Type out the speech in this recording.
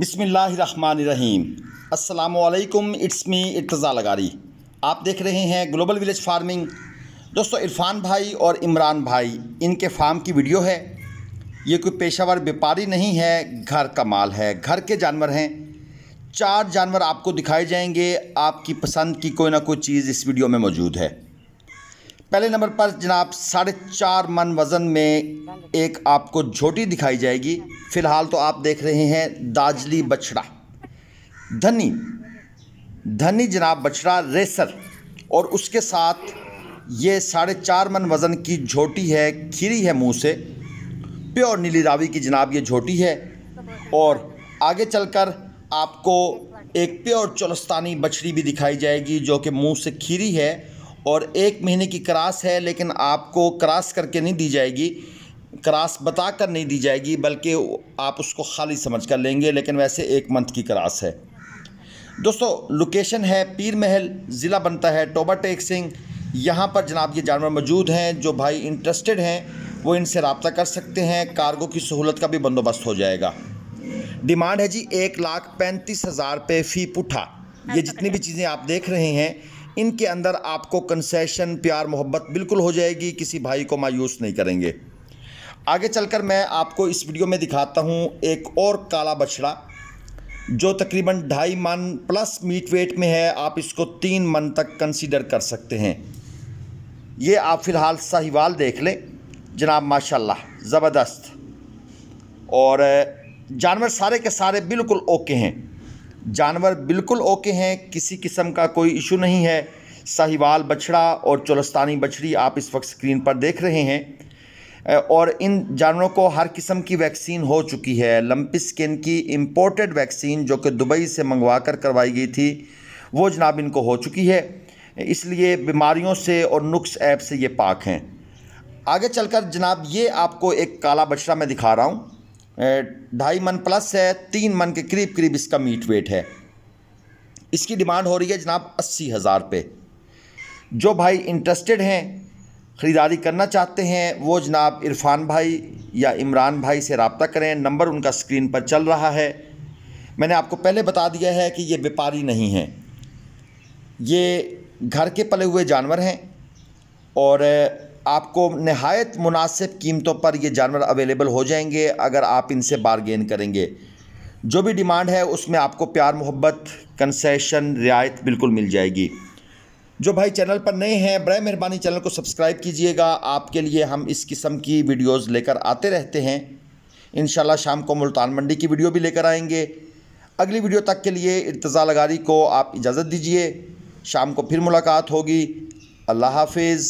बिसमीम अल्लाम it's me Irtaza लगारी आप देख रहे हैं ग्लोबल विलेज फार्मिंग दोस्तों इरफान भाई और इमरान भाई इनके फार्म की वीडियो है ये कोई पेशावर व्यापारी नहीं है घर का माल है घर के जानवर हैं चार जानवर आपको दिखाए जाएंगे आपकी पसंद की कोई ना कोई चीज़ इस वीडियो में मौजूद है पहले नंबर पर जनाब साढ़े चार मन वज़न में एक आपको झोटी दिखाई जाएगी फ़िलहाल तो आप देख रहे हैं दाजली बछड़ा धनी धनी जनाब बछड़ा रेसर और उसके साथ ये साढ़े चार मन वज़न की झोटी है खीरी है मुंह से प्योर नीली रावी की जनाब ये झोटी है और आगे चलकर आपको एक प्योर चौलस्तानी बछड़ी भी दिखाई जाएगी जो कि मुंह से खीरी है और एक महीने की क्रास है लेकिन आपको क्रास करके नहीं दी जाएगी क्रास बताकर नहीं दी जाएगी बल्कि आप उसको खाली समझ कर लेंगे लेकिन वैसे एक मंथ की क्रास है दोस्तों लोकेशन है पीर महल ज़िला बनता है टोबा टेक सिंह यहाँ पर जनाब ये जानवर मौजूद हैं जो भाई इंटरेस्टेड हैं वो इनसे रबता कर सकते हैं कार्गो की सहूलत का भी बंदोबस्त हो जाएगा डिमांड है जी एक लाख पैंतीस हज़ार पे फ़ी पुठा ये जितनी भी चीज़ें आप देख रहे हैं इनके अंदर आपको कंसेशन प्यार मोहब्बत बिल्कुल हो जाएगी किसी भाई को मायूस नहीं करेंगे आगे चलकर मैं आपको इस वीडियो में दिखाता हूँ एक और काला बछड़ा जो तकरीबन ढाई मन प्लस मीट वेट में है आप इसको तीन मन तक कंसीडर कर सकते हैं ये आप फ़िलहाल साहिवाल देख लें जनाब माशाल्लाह ज़बरदस्त और जानवर सारे के सारे बिल्कुल ओके हैं जानवर बिल्कुल ओके हैं किसी किस्म का कोई इशू नहीं है साहिवाल बछड़ा और चोलस्तानी बछड़ी आप इस वक्त स्क्रीन पर देख रहे हैं और इन जानवरों को हर किस्म की वैक्सीन हो चुकी है स्किन की इम्पोर्टेड वैक्सीन जो कि दुबई से मंगवा कर करवाई गई थी वो जनाब इनको हो चुकी है इसलिए बीमारियों से और नुक्स ऐप से ये पाक हैं आगे चलकर जनाब ये आपको एक काला बछड़ा मैं दिखा रहा हूँ ढाई मन प्लस है तीन मन के करीब करीब इसका मीट वेट है इसकी डिमांड हो रही है जनाब अस्सी हज़ार पे जो भाई इंटरेस्टेड हैं ख़रीदारी करना चाहते हैं वो जनाब इरफान भाई या इमरान भाई से रबता करें नंबर उनका स्क्रीन पर चल रहा है मैंने आपको पहले बता दिया है कि ये व्यापारी नहीं हैं ये घर के पले हुए जानवर हैं और आपको नहायत मुनासिब कीमतों पर ये जानवर अवेलेबल हो जाएंगे अगर आप इनसे बारगेन करेंगे जो भी डिमांड है उसमें आपको प्यार मोहब्बत कंसेशन रियायत बिल्कुल मिल जाएगी जो भाई चैनल पर नए हैं बर मेहरबानी चैनल को सब्सक्राइब कीजिएगा आपके लिए हम इस किस्म की वीडियोस लेकर आते रहते हैं इन शाम को मुल्तान मंडी की वीडियो भी लेकर आएंगे अगली वीडियो तक के लिए इर्तज़ा लगारी को आप इजाज़त दीजिए शाम को फिर मुलाकात होगी अल्लाह हाफिज़